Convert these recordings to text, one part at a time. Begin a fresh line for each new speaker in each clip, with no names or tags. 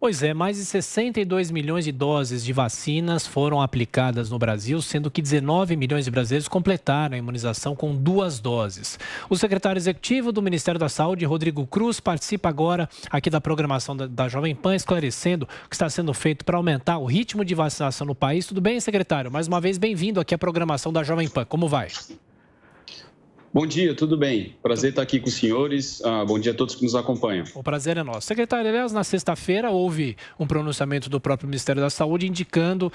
Pois é, mais de 62 milhões de doses de vacinas foram aplicadas no Brasil, sendo que 19 milhões de brasileiros completaram a imunização com duas doses. O secretário executivo do Ministério da Saúde, Rodrigo Cruz, participa agora aqui da programação da, da Jovem Pan, esclarecendo o que está sendo feito para aumentar o ritmo de vacinação no país. Tudo bem, secretário? Mais uma vez, bem-vindo aqui à programação da Jovem Pan. Como vai?
Bom dia, tudo bem? Prazer estar aqui com os senhores. Ah, bom dia a todos que nos acompanham.
O prazer é nosso. Secretário, aliás, na sexta-feira houve um pronunciamento do próprio Ministério da Saúde indicando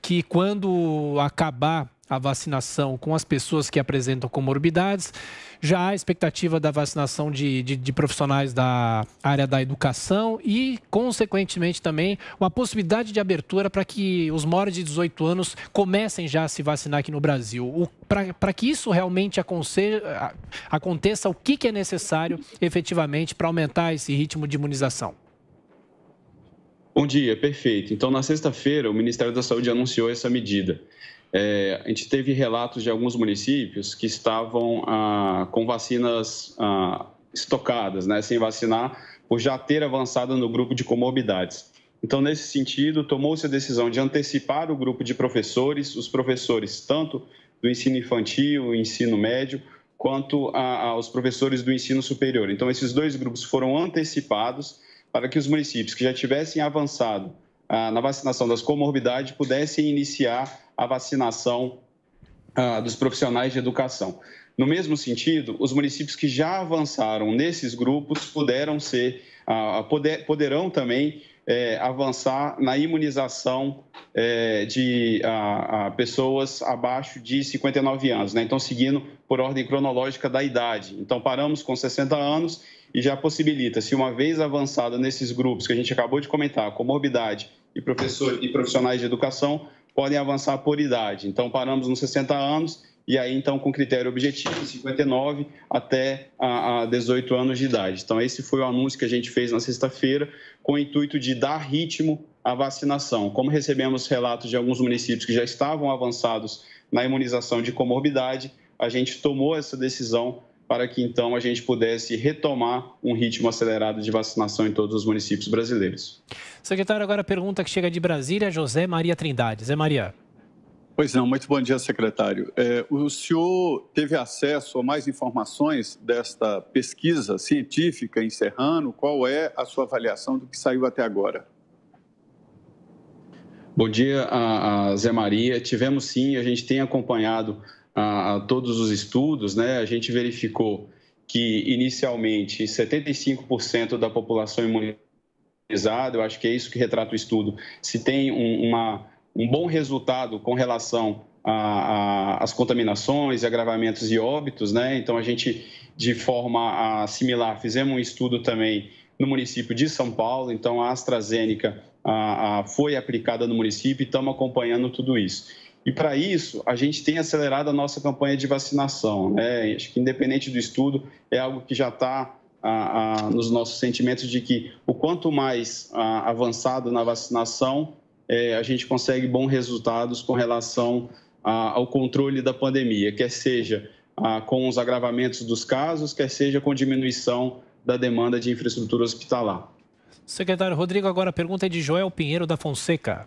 que quando acabar a vacinação com as pessoas que apresentam comorbidades. Já a expectativa da vacinação de, de, de, profissionais da área da educação e, consequentemente, também uma possibilidade de abertura para que os maiores de 18 anos comecem já a se vacinar aqui no Brasil. Para que isso realmente aconteça, o que, que é necessário efetivamente para aumentar esse ritmo de imunização?
Bom dia, perfeito. Então, na sexta-feira, o Ministério da Saúde anunciou essa medida. É, a gente teve relatos de alguns municípios que estavam ah, com vacinas ah, estocadas, né, sem vacinar, por já ter avançado no grupo de comorbidades. Então, nesse sentido, tomou-se a decisão de antecipar o grupo de professores, os professores tanto do ensino infantil, ensino médio, quanto aos professores do ensino superior. Então, esses dois grupos foram antecipados para que os municípios que já tivessem avançado ah, na vacinação das comorbidades, pudessem iniciar a vacinação ah, dos profissionais de educação. No mesmo sentido, os municípios que já avançaram nesses grupos puderam ser, ah, poder, poderão também é, avançar na imunização é, de a, a pessoas abaixo de 59 anos, né? então seguindo por ordem cronológica da idade. Então paramos com 60 anos e já possibilita, se uma vez avançada nesses grupos que a gente acabou de comentar, comorbidade e, professor, e profissionais de educação, podem avançar por idade. Então, paramos nos 60 anos e aí, então, com critério objetivo, 59 até a, a 18 anos de idade. Então, esse foi o anúncio que a gente fez na sexta-feira, com o intuito de dar ritmo à vacinação. Como recebemos relatos de alguns municípios que já estavam avançados na imunização de comorbidade, a gente tomou essa decisão para que então a gente pudesse retomar um ritmo acelerado de vacinação em todos os municípios
brasileiros. Secretário, agora a pergunta que chega de Brasília, José Maria Trindade. Zé Maria.
Pois não, muito bom dia, secretário. É, o senhor teve acesso a mais informações desta pesquisa científica em Serrano? Qual é a sua avaliação do que saiu até agora? Bom dia, a, a Zé Maria. Tivemos sim, a gente tem acompanhado a, a todos os estudos, né, a gente verificou que inicialmente 75% da população imunizada, eu acho que é isso que retrata o estudo, se tem um, uma, um bom resultado com relação às contaminações, agravamentos e óbitos, né? Então a gente, de forma similar, fizemos um estudo também no município de São Paulo, então a AstraZeneca a, a, foi aplicada no município e estamos acompanhando tudo isso. E para isso, a gente tem acelerado a nossa campanha de vacinação. Né? Acho que, independente do estudo, é algo que já está nos nossos sentimentos de que o quanto mais a, avançado na vacinação, é, a gente consegue bons resultados com relação a, ao controle da pandemia, quer seja a, com os agravamentos dos casos, quer seja com diminuição da demanda de infraestrutura hospitalar.
Secretário Rodrigo, agora a pergunta é de Joel Pinheiro da Fonseca.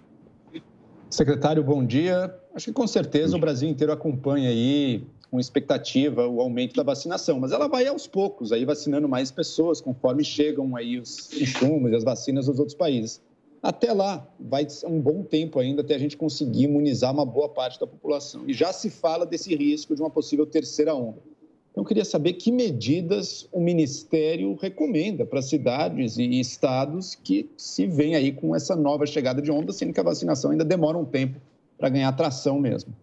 Secretário, bom dia.
Acho que com certeza o Brasil inteiro acompanha aí com expectativa o aumento da vacinação, mas ela vai aos poucos, aí vacinando mais pessoas conforme chegam aí os insumos e as vacinas dos outros países. Até lá, vai um bom tempo ainda até a gente conseguir imunizar uma boa parte da população. E já se fala desse risco de uma possível terceira onda. Então, eu queria saber que medidas o Ministério recomenda para cidades e estados que se veem aí com essa nova chegada de onda, sendo que a vacinação ainda demora um tempo para ganhar tração mesmo.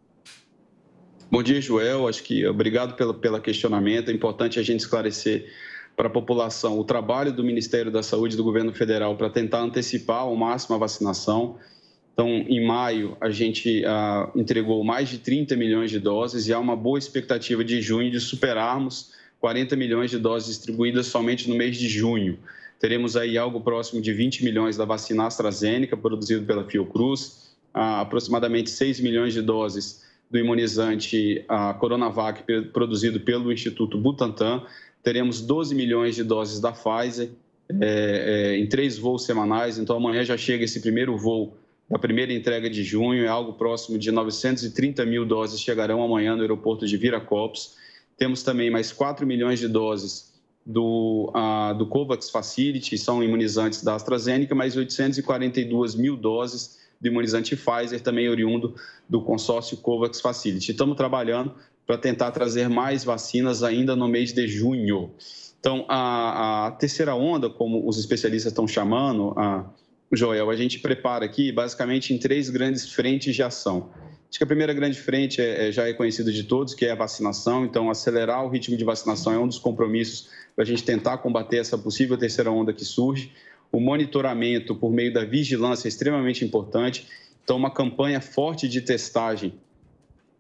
Bom dia, Joel. Acho que obrigado pelo, pelo questionamento. É importante a gente esclarecer para a população o trabalho do Ministério da Saúde e do governo federal para tentar antecipar ao máximo a vacinação. Então, em maio, a gente ah, entregou mais de 30 milhões de doses e há uma boa expectativa de junho de superarmos 40 milhões de doses distribuídas somente no mês de junho. Teremos aí algo próximo de 20 milhões da vacina AstraZeneca, produzido pela Fiocruz, ah, aproximadamente 6 milhões de doses do imunizante ah, Coronavac, produzido pelo Instituto Butantan. Teremos 12 milhões de doses da Pfizer é, é, em três voos semanais. Então, amanhã já chega esse primeiro voo da primeira entrega de junho, é algo próximo de 930 mil doses chegarão amanhã no aeroporto de Viracopos. Temos também mais 4 milhões de doses do, do COVAX Facility, são imunizantes da AstraZeneca, mais 842 mil doses do imunizante Pfizer, também oriundo do consórcio COVAX Facility. Estamos trabalhando para tentar trazer mais vacinas ainda no mês de junho. Então, a, a terceira onda, como os especialistas estão chamando, a Joel, a gente prepara aqui basicamente em três grandes frentes de ação. Acho que a primeira grande frente é, é, já é conhecida de todos, que é a vacinação. Então, acelerar o ritmo de vacinação é um dos compromissos para a gente tentar combater essa possível terceira onda que surge. O monitoramento por meio da vigilância é extremamente importante. Então, uma campanha forte de testagem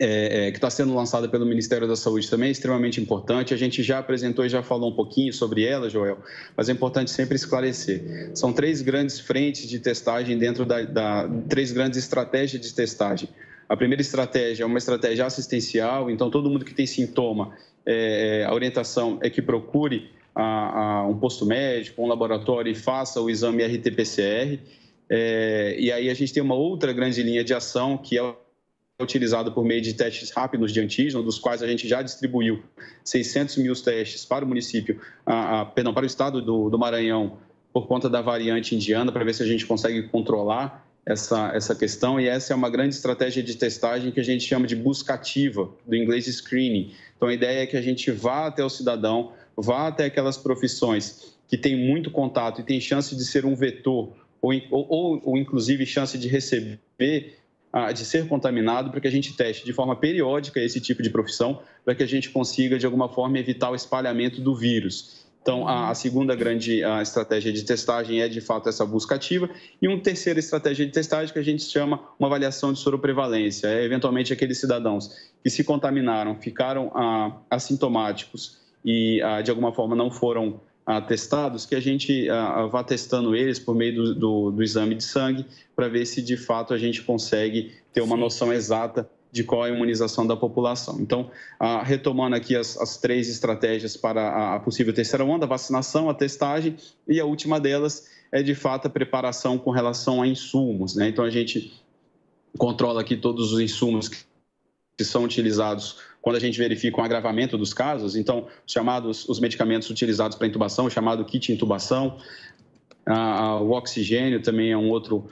é, é, que está sendo lançada pelo Ministério da Saúde também é extremamente importante. A gente já apresentou e já falou um pouquinho sobre ela, Joel, mas é importante sempre esclarecer. São três grandes frentes de testagem dentro da, da três grandes estratégias de testagem. A primeira estratégia é uma estratégia assistencial, então todo mundo que tem sintoma, é, é a orientação é que procure a, a um posto médico, um laboratório e faça o exame RT-PCR. É, e aí a gente tem uma outra grande linha de ação que é utilizado por meio de testes rápidos de antígeno, dos quais a gente já distribuiu 600 mil testes para o município, a, a, perdão, para o estado do, do Maranhão, por conta da variante indiana, para ver se a gente consegue controlar essa, essa questão. E essa é uma grande estratégia de testagem que a gente chama de buscativa, do inglês screening. Então, a ideia é que a gente vá até o cidadão, vá até aquelas profissões que têm muito contato e têm chance de ser um vetor ou, ou, ou inclusive chance de receber ah, de ser contaminado para que a gente teste de forma periódica esse tipo de profissão, para que a gente consiga, de alguma forma, evitar o espalhamento do vírus. Então, a, segunda grande ah, estratégia de testagem é, de fato, essa busca ativa. E uma terceira estratégia de testagem que a gente chama uma avaliação de soroprevalência. É, eventualmente, aqueles cidadãos que se contaminaram, ficaram ah, assintomáticos e, de alguma forma, não foram atestados que a gente ah, ah, vá testando eles por meio do, do, do exame de sangue para ver se de fato a gente consegue ter uma Sim. noção exata de qual é a imunização da população. Então, ah, retomando aqui as, as, três estratégias para a, a possível terceira onda: a vacinação, a testagem e a última delas é de fato a preparação com relação a insumos. Né? Então, a gente controla aqui todos os insumos que são utilizados quando a gente verifica um agravamento dos casos, então, os chamados os medicamentos utilizados para intubação, o chamado kit intubação, o oxigênio também é um outro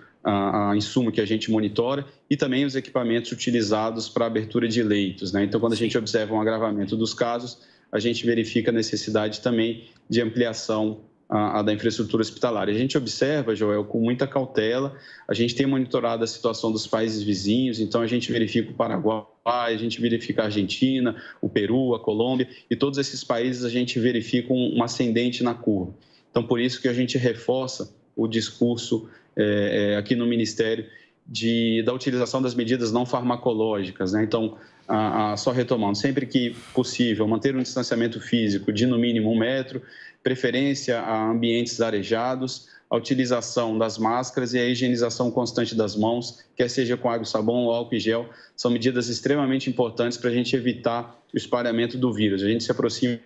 insumo que a gente monitora, e também os equipamentos utilizados para abertura de leitos. Né? Então, quando a gente observa um agravamento dos casos, a gente verifica a necessidade também de ampliação a, da infraestrutura hospitalar. a gente observa, Joel, com muita cautela, a gente tem monitorado a situação dos países vizinhos, então a gente verifica o Paraguai, a gente verifica a Argentina, o Peru, a Colômbia, e todos esses países a gente verifica um, um ascendente na curva. Então, por isso que a gente reforça o discurso é, é, aqui no Ministério de, da utilização das medidas não farmacológicas. Né? Então, a, a, só retomando, sempre que possível, manter um distanciamento físico de no mínimo um metro, preferência a ambientes arejados, a utilização das máscaras e a higienização constante das mãos, quer seja com água, sabão ou álcool e gel, são medidas extremamente importantes para a gente evitar o espalhamento do vírus. A gente se aproxima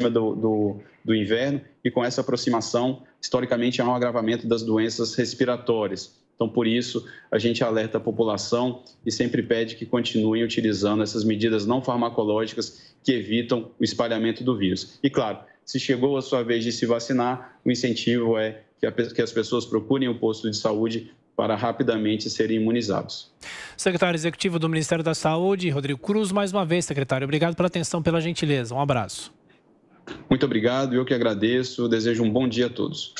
do, do, do inverno e com essa aproximação, historicamente, há um agravamento das doenças respiratórias. Então, por isso, a gente alerta a população e sempre pede que continuem utilizando essas medidas não farmacológicas que evitam o espalhamento do vírus. E, claro, se chegou a sua vez de se vacinar, o incentivo é que as pessoas procurem o um posto de saúde para rapidamente serem imunizados.
Secretário Executivo do Ministério da Saúde, Rodrigo Cruz, mais uma vez, secretário, obrigado pela atenção, pela gentileza. Um abraço.
Muito obrigado, eu que agradeço. Desejo um bom dia a todos.